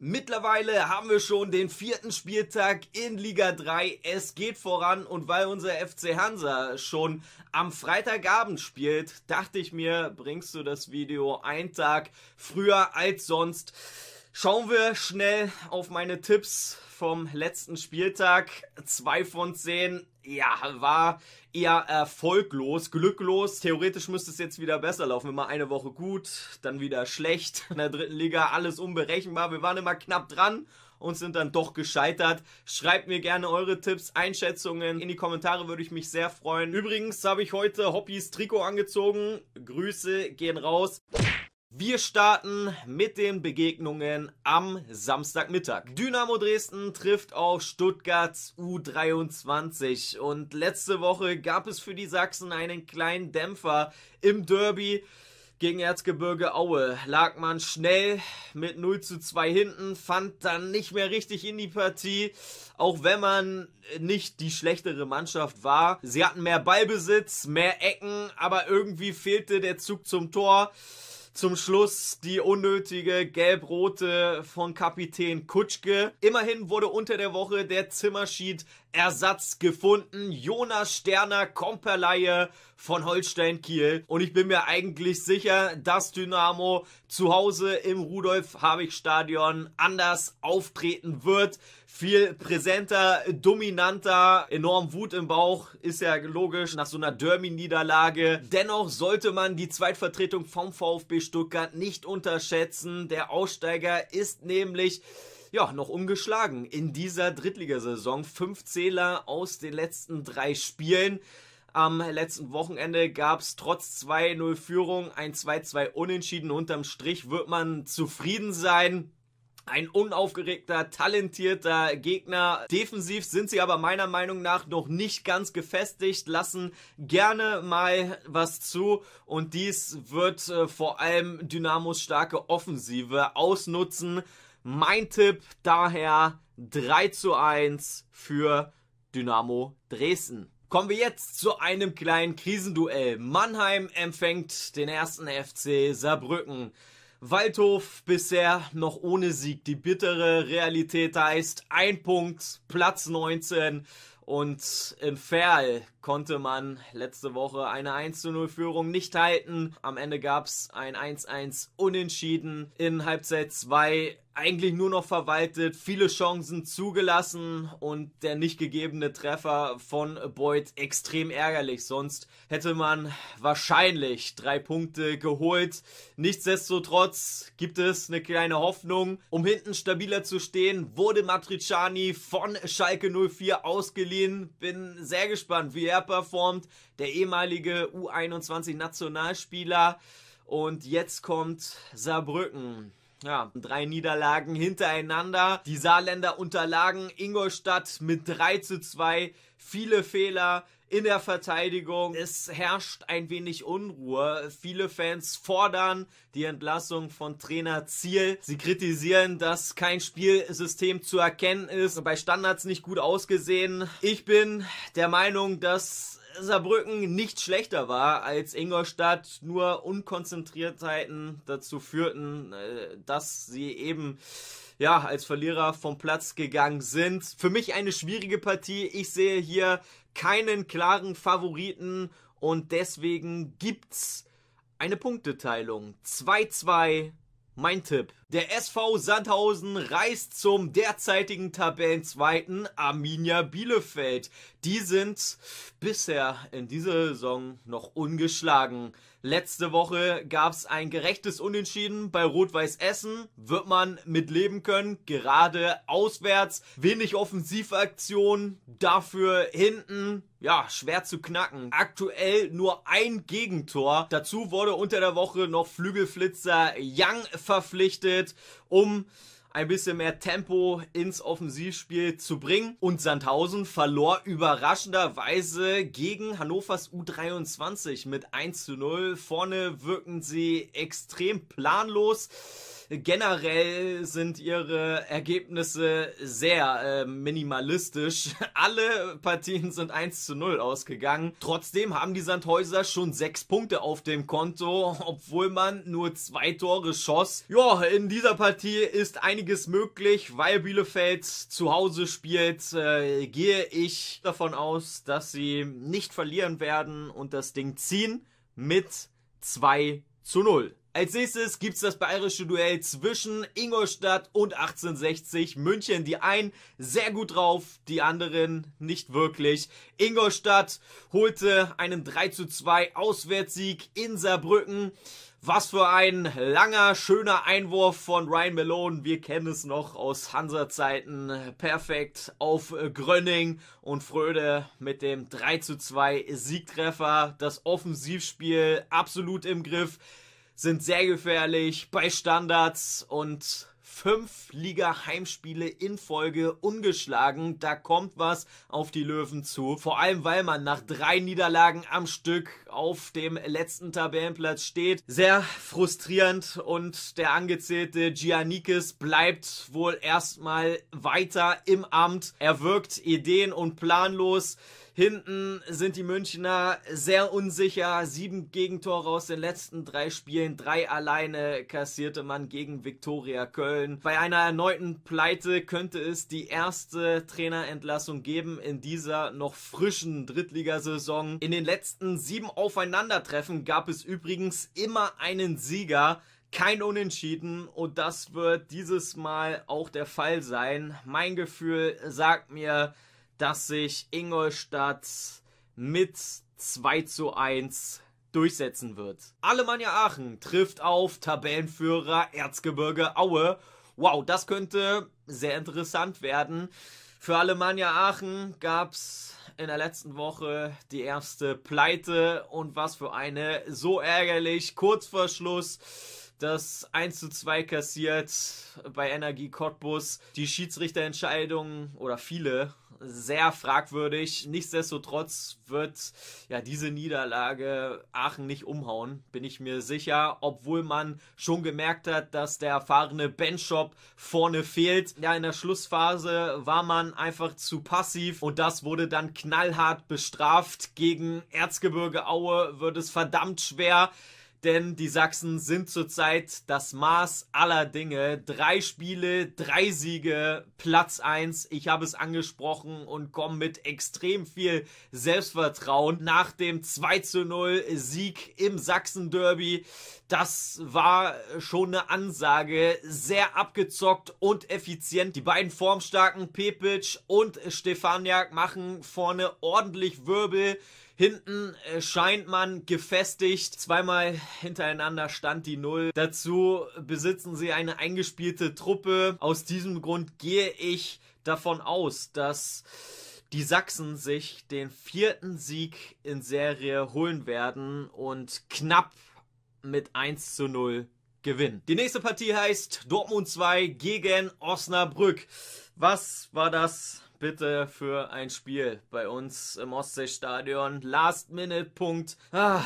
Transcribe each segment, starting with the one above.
Mittlerweile haben wir schon den vierten Spieltag in Liga 3. Es geht voran und weil unser FC Hansa schon am Freitagabend spielt, dachte ich mir, bringst du das Video einen Tag früher als sonst. Schauen wir schnell auf meine Tipps vom letzten Spieltag. Zwei von zehn, ja, war eher erfolglos, glücklos. Theoretisch müsste es jetzt wieder besser laufen. Immer eine Woche gut, dann wieder schlecht. In der dritten Liga alles unberechenbar. Wir waren immer knapp dran und sind dann doch gescheitert. Schreibt mir gerne eure Tipps, Einschätzungen in die Kommentare, würde ich mich sehr freuen. Übrigens habe ich heute Hobbys Trikot angezogen. Grüße gehen raus. Wir starten mit den Begegnungen am Samstagmittag. Dynamo Dresden trifft auf Stuttgarts U23 und letzte Woche gab es für die Sachsen einen kleinen Dämpfer im Derby. Gegen Erzgebirge Aue lag man schnell mit 0 zu 2 hinten, fand dann nicht mehr richtig in die Partie, auch wenn man nicht die schlechtere Mannschaft war. Sie hatten mehr Ballbesitz, mehr Ecken, aber irgendwie fehlte der Zug zum Tor. Zum Schluss die unnötige gelb-rote von Kapitän Kutschke. Immerhin wurde unter der Woche der Zimmerschied Ersatz gefunden. Jonas Sterner Komperleihe von Holstein Kiel. Und ich bin mir eigentlich sicher, dass Dynamo zu Hause im Rudolf-Habig-Stadion anders auftreten wird viel präsenter, dominanter, enorm Wut im Bauch, ist ja logisch nach so einer Derby-Niederlage. Dennoch sollte man die Zweitvertretung vom VfB Stuttgart nicht unterschätzen. Der Aussteiger ist nämlich ja, noch ungeschlagen in dieser Drittligasaison. Fünf Zähler aus den letzten drei Spielen. Am letzten Wochenende gab es trotz 2-0 Führung ein 2-2 Unentschieden. Unterm Strich wird man zufrieden sein ein unaufgeregter, talentierter Gegner. Defensiv sind sie aber meiner Meinung nach noch nicht ganz gefestigt, lassen gerne mal was zu und dies wird äh, vor allem Dynamos starke Offensive ausnutzen. Mein Tipp daher 3 zu 1 für Dynamo Dresden. Kommen wir jetzt zu einem kleinen Krisenduell. Mannheim empfängt den ersten FC Saarbrücken. Waldhof bisher noch ohne Sieg. Die bittere Realität heißt ein Punkt, Platz 19. Und in Ferl konnte man letzte Woche eine 10 Führung nicht halten. Am Ende gab es ein 1-1 Unentschieden. In Halbzeit 2 eigentlich nur noch verwaltet, viele Chancen zugelassen und der nicht gegebene Treffer von Boyd extrem ärgerlich. Sonst hätte man wahrscheinlich drei Punkte geholt. Nichtsdestotrotz gibt es eine kleine Hoffnung. Um hinten stabiler zu stehen, wurde Matriciani von Schalke 04 ausgeliehen. Bin sehr gespannt, wie er performt. Der ehemalige U21-Nationalspieler. Und jetzt kommt Saarbrücken. Ja, drei Niederlagen hintereinander. Die Saarländer unterlagen Ingolstadt mit 3 zu 2. Viele Fehler, in der Verteidigung. Es herrscht ein wenig Unruhe. Viele Fans fordern die Entlassung von Trainer Ziel. Sie kritisieren, dass kein Spielsystem zu erkennen ist, bei Standards nicht gut ausgesehen. Ich bin der Meinung, dass Saarbrücken nicht schlechter war als Ingolstadt, nur Unkonzentriertheiten dazu führten, äh, dass sie eben ja, als Verlierer vom Platz gegangen sind. Für mich eine schwierige Partie. Ich sehe hier keinen klaren Favoriten und deswegen gibt's eine Punkteteilung. 2-2, mein Tipp. Der SV Sandhausen reist zum derzeitigen Tabellenzweiten Arminia Bielefeld. Die sind bisher in dieser Saison noch ungeschlagen. Letzte Woche gab es ein gerechtes Unentschieden bei Rot-Weiß Essen. Wird man mitleben können, gerade auswärts. Wenig Offensivaktion, dafür hinten. Ja, schwer zu knacken. Aktuell nur ein Gegentor. Dazu wurde unter der Woche noch Flügelflitzer Young verpflichtet. Schritt, um ein bisschen mehr Tempo ins Offensivspiel zu bringen. Und Sandhausen verlor überraschenderweise gegen Hannovers U23 mit 1 zu 0. Vorne wirken sie extrem planlos Generell sind ihre Ergebnisse sehr äh, minimalistisch. Alle Partien sind 1 zu 0 ausgegangen. Trotzdem haben die Sandhäuser schon 6 Punkte auf dem Konto, obwohl man nur zwei Tore schoss. Ja, in dieser Partie ist einiges möglich, weil Bielefeld zu Hause spielt. Äh, gehe ich davon aus, dass sie nicht verlieren werden und das Ding ziehen mit 2 zu 0. Als nächstes gibt es das bayerische Duell zwischen Ingolstadt und 1860 München. Die einen sehr gut drauf, die anderen nicht wirklich. Ingolstadt holte einen 3 zu 2 Auswärtssieg in Saarbrücken. Was für ein langer, schöner Einwurf von Ryan Malone. Wir kennen es noch aus Hansa-Zeiten. Perfekt auf Grönning und Fröde mit dem 3 zu 2 Siegtreffer. Das Offensivspiel absolut im Griff sind sehr gefährlich bei Standards und fünf Liga-Heimspiele in Folge ungeschlagen. Da kommt was auf die Löwen zu. Vor allem, weil man nach drei Niederlagen am Stück auf dem letzten Tabellenplatz steht. Sehr frustrierend und der angezählte Giannikis bleibt wohl erstmal weiter im Amt. Er wirkt ideen- und planlos. Hinten sind die Münchner sehr unsicher. Sieben Gegentore aus den letzten drei Spielen. Drei alleine kassierte man gegen Viktoria Köln. Bei einer erneuten Pleite könnte es die erste Trainerentlassung geben in dieser noch frischen Drittligasaison. In den letzten sieben Aufeinandertreffen gab es übrigens immer einen Sieger kein Unentschieden und das wird dieses Mal auch der Fall sein. Mein Gefühl sagt mir, dass sich Ingolstadt mit 2 zu 1 durchsetzen wird. Alemannia Aachen trifft auf Tabellenführer Erzgebirge Aue. Wow, das könnte sehr interessant werden. Für Alemannia Aachen gab es in der letzten Woche die erste Pleite und was für eine. So ärgerlich, kurz vor Schluss das 1 zu 2 kassiert bei Energie Cottbus. Die Schiedsrichterentscheidungen oder viele sehr fragwürdig. Nichtsdestotrotz wird ja diese Niederlage Aachen nicht umhauen, bin ich mir sicher, obwohl man schon gemerkt hat, dass der erfahrene Benchop vorne fehlt. Ja, in der Schlussphase war man einfach zu passiv und das wurde dann knallhart bestraft. Gegen Erzgebirge Aue wird es verdammt schwer denn die Sachsen sind zurzeit das Maß aller Dinge. Drei Spiele, drei Siege, Platz 1. Ich habe es angesprochen und komme mit extrem viel Selbstvertrauen nach dem 2 zu 0 Sieg im Sachsen-Derby. Das war schon eine Ansage. Sehr abgezockt und effizient. Die beiden formstarken Pepic und Stefaniak machen vorne ordentlich Wirbel. Hinten äh, scheint man gefestigt. Zweimal hintereinander stand die Null. Dazu besitzen sie eine eingespielte Truppe. Aus diesem Grund gehe ich davon aus, dass die Sachsen sich den vierten Sieg in Serie holen werden und knapp mit 1 zu 0 gewinnen. Die nächste Partie heißt Dortmund 2 gegen Osnabrück. Was war das bitte für ein Spiel bei uns im Ostseestadion. Last Minute Punkt ah,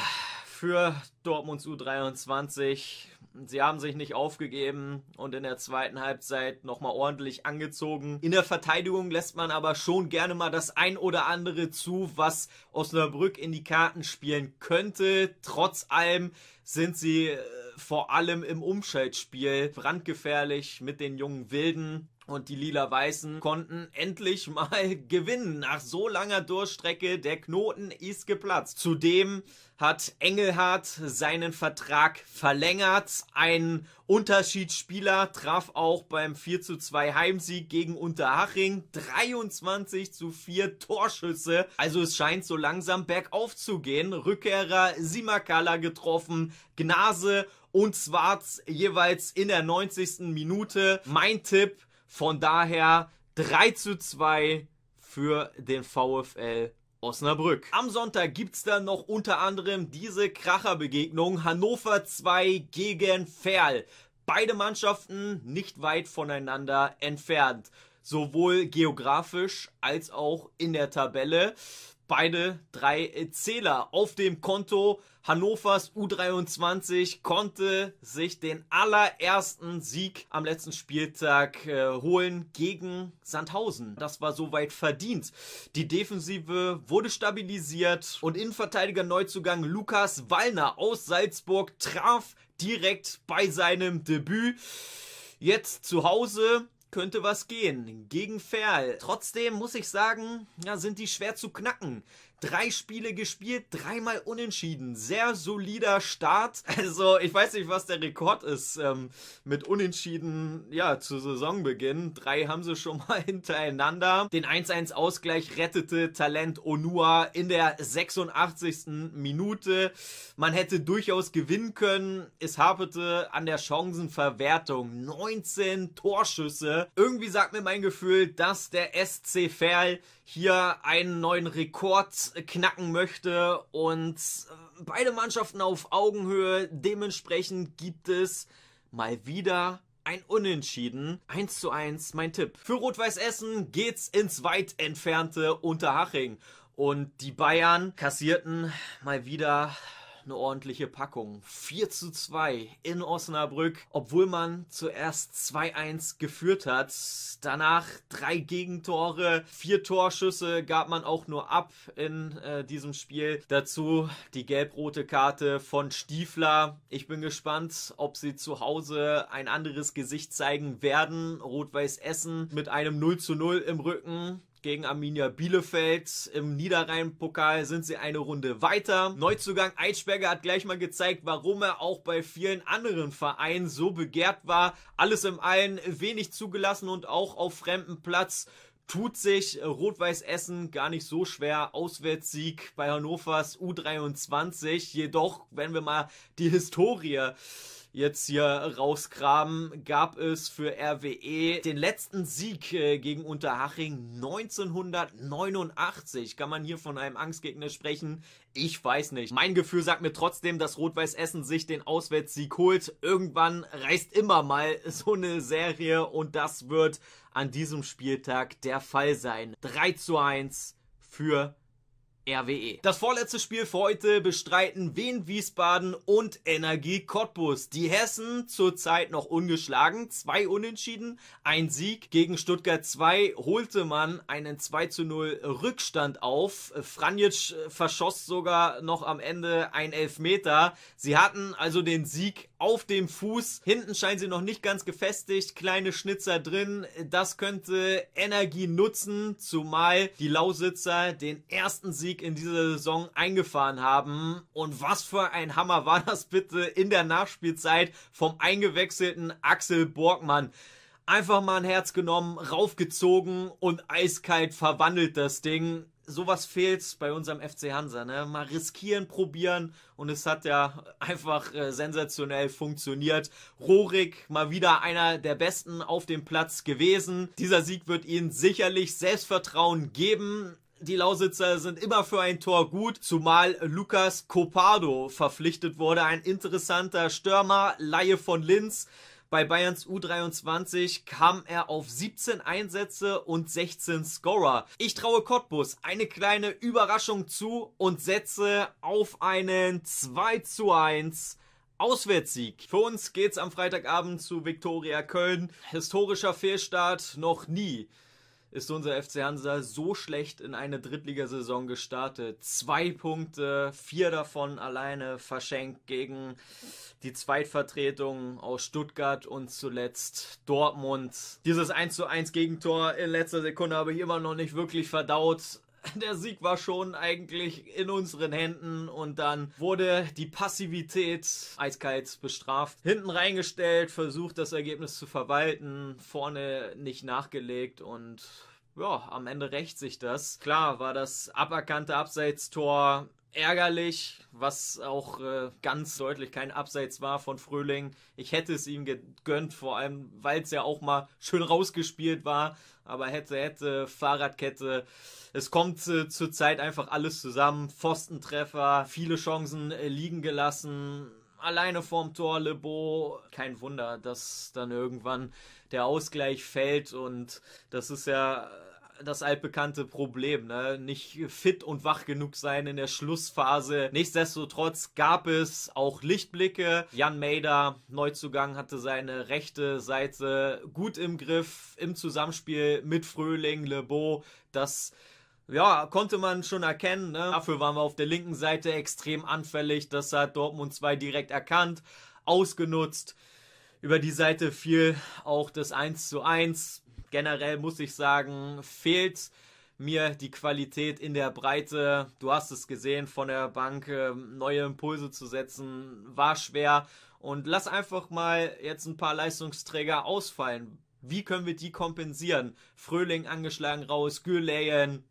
für Dortmunds U23. Sie haben sich nicht aufgegeben und in der zweiten Halbzeit nochmal ordentlich angezogen. In der Verteidigung lässt man aber schon gerne mal das ein oder andere zu, was Osnabrück in die Karten spielen könnte. Trotz allem sind sie äh, vor allem im Umschaltspiel brandgefährlich mit den jungen Wilden. Und die lila-weißen konnten endlich mal gewinnen. Nach so langer Durchstrecke, der Knoten ist geplatzt. Zudem hat Engelhardt seinen Vertrag verlängert. Ein Unterschiedsspieler traf auch beim 4 zu 2 Heimsieg gegen Unterhaching 23 zu 4 Torschüsse. Also es scheint so langsam bergauf zu gehen. Rückkehrer Simakala getroffen, Gnase und Schwarz jeweils in der 90. Minute. Mein Tipp von daher 3 zu 2 für den VfL Osnabrück. Am Sonntag gibt es dann noch unter anderem diese Kracherbegegnung Hannover 2 gegen Ferl. Beide Mannschaften nicht weit voneinander entfernt. Sowohl geografisch als auch in der Tabelle beide drei äh, Zähler auf dem Konto Hannovers U23 konnte sich den allerersten Sieg am letzten Spieltag äh, holen gegen Sandhausen. Das war soweit verdient. Die Defensive wurde stabilisiert und Innenverteidiger Neuzugang Lukas Wallner aus Salzburg traf direkt bei seinem Debüt. Jetzt zu Hause könnte was gehen gegen Ferl. Trotzdem muss ich sagen, ja, sind die schwer zu knacken. Drei Spiele gespielt, dreimal unentschieden. Sehr solider Start. Also, ich weiß nicht, was der Rekord ist ähm, mit Unentschieden, ja, zu Saisonbeginn. Drei haben sie schon mal hintereinander. Den 1-1-Ausgleich rettete Talent Onua in der 86. Minute. Man hätte durchaus gewinnen können. Es haperte an der Chancenverwertung. 19 Torschüsse. Irgendwie sagt mir mein Gefühl, dass der SC Verl hier einen neuen Rekord knacken möchte und äh, beide Mannschaften auf Augenhöhe. Dementsprechend gibt es mal wieder ein Unentschieden. 1 zu 1 mein Tipp. Für Rot-Weiß Essen geht's ins weit entfernte Unterhaching. Und die Bayern kassierten mal wieder eine ordentliche Packung. 4 zu 2 in Osnabrück, obwohl man zuerst 2-1 geführt hat. Danach drei Gegentore, vier Torschüsse gab man auch nur ab in äh, diesem Spiel. Dazu die gelb-rote Karte von Stiefler. Ich bin gespannt, ob sie zu Hause ein anderes Gesicht zeigen werden. Rot-Weiß Essen mit einem 0 zu 0 im Rücken gegen Arminia Bielefeld. Im Niederrhein-Pokal sind sie eine Runde weiter. Neuzugang Eichberger hat gleich mal gezeigt, warum er auch bei vielen anderen Vereinen so begehrt war. Alles im allen wenig zugelassen und auch auf fremdem Platz tut sich Rot-Weiß Essen gar nicht so schwer. Auswärtssieg bei Hannovers U23. Jedoch, wenn wir mal die Historie jetzt hier rauskramen, gab es für RWE den letzten Sieg äh, gegen Unterhaching 1989. Kann man hier von einem Angstgegner sprechen? Ich weiß nicht. Mein Gefühl sagt mir trotzdem, dass Rot-Weiß Essen sich den Auswärtssieg holt. Irgendwann reißt immer mal so eine Serie und das wird an diesem Spieltag der Fall sein. 3 zu 1 für RWE. Das vorletzte Spiel für heute bestreiten Wien Wiesbaden und Energie Cottbus. Die Hessen zurzeit noch ungeschlagen, zwei Unentschieden, ein Sieg. Gegen Stuttgart 2 holte man einen 2 zu 0 Rückstand auf. Franjic äh, verschoss sogar noch am Ende ein Elfmeter. Sie hatten also den Sieg auf dem Fuß. Hinten scheinen sie noch nicht ganz gefestigt, kleine Schnitzer drin. Das könnte Energie nutzen, zumal die Lausitzer den ersten Sieg in dieser Saison eingefahren haben. Und was für ein Hammer war das bitte in der Nachspielzeit vom eingewechselten Axel Borgmann einfach mal ein Herz genommen, raufgezogen und eiskalt verwandelt das Ding sowas fehlt bei unserem FC Hansa. Ne? Mal riskieren, probieren und es hat ja einfach äh, sensationell funktioniert. Rorik mal wieder einer der besten auf dem Platz gewesen. Dieser Sieg wird ihnen sicherlich Selbstvertrauen geben die Lausitzer sind immer für ein Tor gut, zumal Lukas Copado verpflichtet wurde, ein interessanter Stürmer, Laie von Linz, bei Bayerns U23 kam er auf 17 Einsätze und 16 Scorer. Ich traue Cottbus eine kleine Überraschung zu und setze auf einen 2 zu 1 Auswärtssieg. Für uns geht's am Freitagabend zu Viktoria Köln. Historischer Fehlstart noch nie ist unser FC Hansa so schlecht in eine Drittligasaison gestartet. Zwei Punkte, vier davon alleine verschenkt gegen die Zweitvertretung aus Stuttgart und zuletzt Dortmund. Dieses 1 zu 1 Gegentor in letzter Sekunde habe ich immer noch nicht wirklich verdaut. der Sieg war schon eigentlich in unseren Händen und dann wurde die Passivität eiskalt bestraft. Hinten reingestellt, versucht das Ergebnis zu verwalten, vorne nicht nachgelegt und ja, am Ende rächt sich das. Klar war das aberkannte Abseitstor ärgerlich, was auch äh, ganz deutlich kein Abseits war von Fröhling. Ich hätte es ihm gegönnt, vor allem weil es ja auch mal schön rausgespielt war. Aber hätte, hätte, Fahrradkette. Es kommt äh, zurzeit einfach alles zusammen. Pfostentreffer, viele Chancen äh, liegen gelassen. Alleine vorm Tor, Le Beau. Kein Wunder, dass dann irgendwann der Ausgleich fällt. Und das ist ja das altbekannte Problem, ne? Nicht fit und wach genug sein in der Schlussphase. Nichtsdestotrotz gab es auch Lichtblicke. Jan Maida, Neuzugang, hatte seine rechte Seite gut im Griff im Zusammenspiel mit Fröhling, Le Beau. Das ja, konnte man schon erkennen. Ne? Dafür waren wir auf der linken Seite extrem anfällig. Das hat Dortmund 2 direkt erkannt, ausgenutzt. Über die Seite fiel auch das 1 zu 1 generell muss ich sagen, fehlt mir die Qualität in der Breite. Du hast es gesehen, von der Bank ähm, neue Impulse zu setzen, war schwer. Und lass einfach mal jetzt ein paar Leistungsträger ausfallen. Wie können wir die kompensieren? Fröhling angeschlagen raus, Güleyen,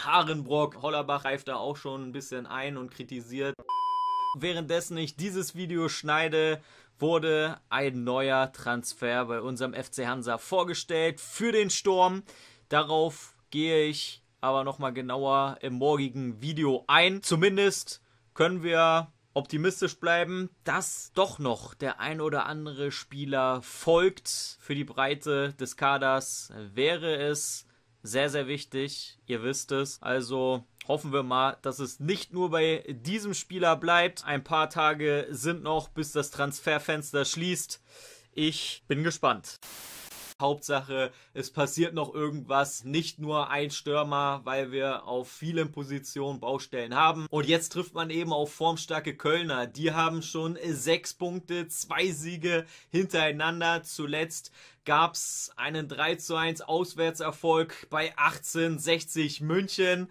Harenbrock, Hollerbach reift da auch schon ein bisschen ein und kritisiert. Währenddessen ich dieses Video schneide, wurde ein neuer Transfer bei unserem FC Hansa vorgestellt für den Sturm. Darauf gehe ich aber nochmal genauer im morgigen Video ein. Zumindest können wir optimistisch bleiben, dass doch noch der ein oder andere Spieler folgt. Für die Breite des Kaders wäre es sehr, sehr wichtig. Ihr wisst es. Also hoffen wir mal, dass es nicht nur bei diesem Spieler bleibt. Ein paar Tage sind noch, bis das Transferfenster schließt. Ich bin gespannt. Hauptsache, es passiert noch irgendwas, nicht nur ein Stürmer, weil wir auf vielen Positionen Baustellen haben. Und jetzt trifft man eben auf formstarke Kölner. Die haben schon sechs Punkte, zwei Siege hintereinander. Zuletzt gab es einen 3 zu 1 Auswärtserfolg bei 1860 München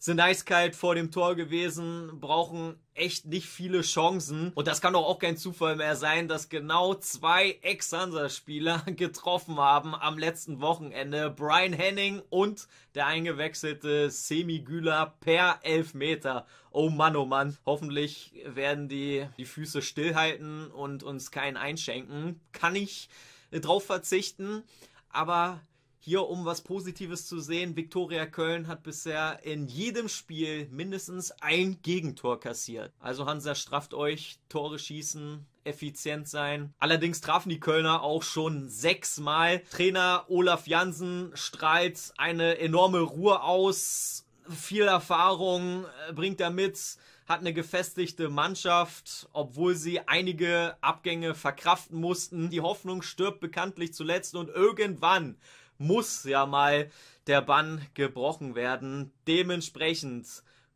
sind eiskalt vor dem Tor gewesen, brauchen echt nicht viele Chancen. Und das kann doch auch kein Zufall mehr sein, dass genau zwei Ex-Hansa-Spieler getroffen haben am letzten Wochenende. Brian Henning und der eingewechselte Semi Güler per Elfmeter. Oh Mann, oh Mann. Hoffentlich werden die die Füße stillhalten und uns keinen einschenken. Kann ich drauf verzichten. Aber hier, um was Positives zu sehen, Viktoria Köln hat bisher in jedem Spiel mindestens ein Gegentor kassiert. Also Hansa strafft euch, Tore schießen, effizient sein. Allerdings trafen die Kölner auch schon sechsmal. Trainer Olaf Jansen strahlt eine enorme Ruhe aus, viel Erfahrung äh, bringt er mit hat eine gefestigte Mannschaft, obwohl sie einige Abgänge verkraften mussten. Die Hoffnung stirbt bekanntlich zuletzt und irgendwann muss ja mal der Bann gebrochen werden. Dementsprechend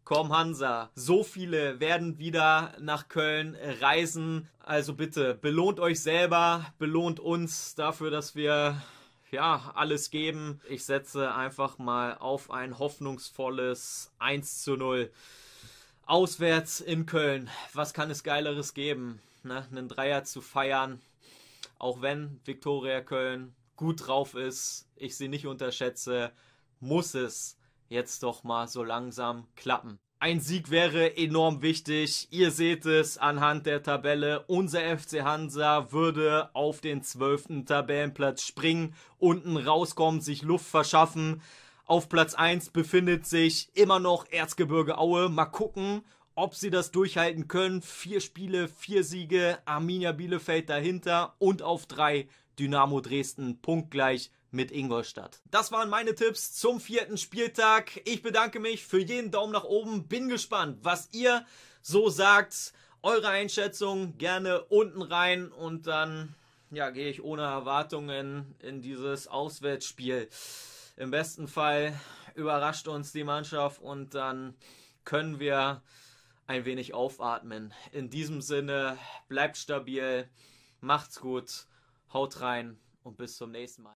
Komm Hansa, so viele werden wieder nach Köln reisen. Also bitte, belohnt euch selber, belohnt uns dafür, dass wir ja, alles geben. Ich setze einfach mal auf ein hoffnungsvolles 1 zu 0. Auswärts in Köln. Was kann es Geileres geben? Ne? Einen Dreier zu feiern. Auch wenn Viktoria Köln gut drauf ist, ich sie nicht unterschätze, muss es jetzt doch mal so langsam klappen. Ein Sieg wäre enorm wichtig. Ihr seht es anhand der Tabelle. Unser FC Hansa würde auf den 12. Tabellenplatz springen, unten rauskommen, sich Luft verschaffen. Auf Platz 1 befindet sich immer noch Erzgebirge Aue. Mal gucken, ob sie das durchhalten können. Vier Spiele, vier Siege, Arminia Bielefeld dahinter und auf drei Dynamo Dresden punktgleich mit Ingolstadt. Das waren meine Tipps zum vierten Spieltag. Ich bedanke mich für jeden Daumen nach oben. Bin gespannt, was ihr so sagt. Eure Einschätzung gerne unten rein und dann ja, gehe ich ohne Erwartungen in dieses Auswärtsspiel. Im besten Fall überrascht uns die Mannschaft und dann können wir ein wenig aufatmen. In diesem Sinne, bleibt stabil, macht's gut Haut rein und bis zum nächsten Mal.